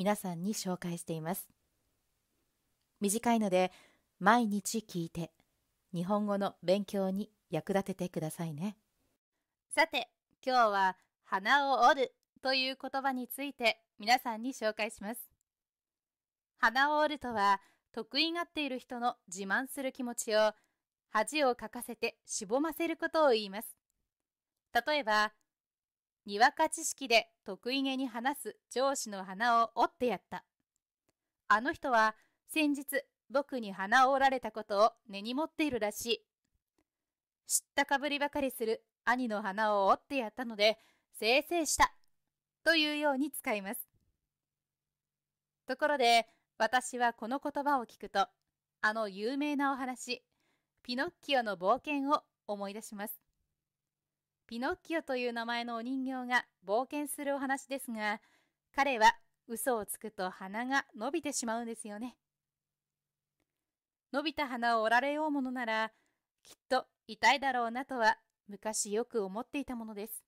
皆さんに紹介しています短いので毎日聞いて日本語の勉強に役立ててくださいねさて今日は花を折るという言葉について皆さんに紹介します花を折るとは得意がっている人の自慢する気持ちを恥をかかせてしぼませることを言います例えばにわか知識で得意げに話す上司の鼻を折ってやった。あの人は先日僕に鼻を折られたことを根に持っているらしい。知ったかぶりばかりする兄の鼻を折ってやったので、せいせいした。というように使います。ところで、私はこの言葉を聞くと、あの有名なお話、ピノッキオの冒険を思い出します。ピノッキオという名前のお人形が冒険するお話ですが、彼は嘘をつくと鼻が伸びてしまうんですよね。伸びた鼻を折られようものなら、きっと痛いだろうなとは昔よく思っていたものです。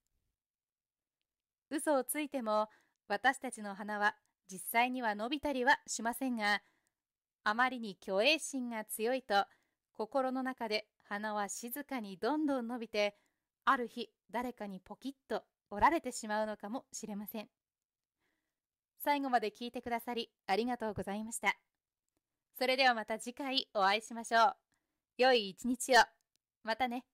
嘘をついても私たちの鼻は実際には伸びたりはしませんが、あまりに虚栄心が強いと心の中で鼻は静かにどんどん伸びてある日誰かにポキッと折られてしまうのかもしれません最後まで聞いてくださりありがとうございましたそれではまた次回お会いしましょう良い一日をまたね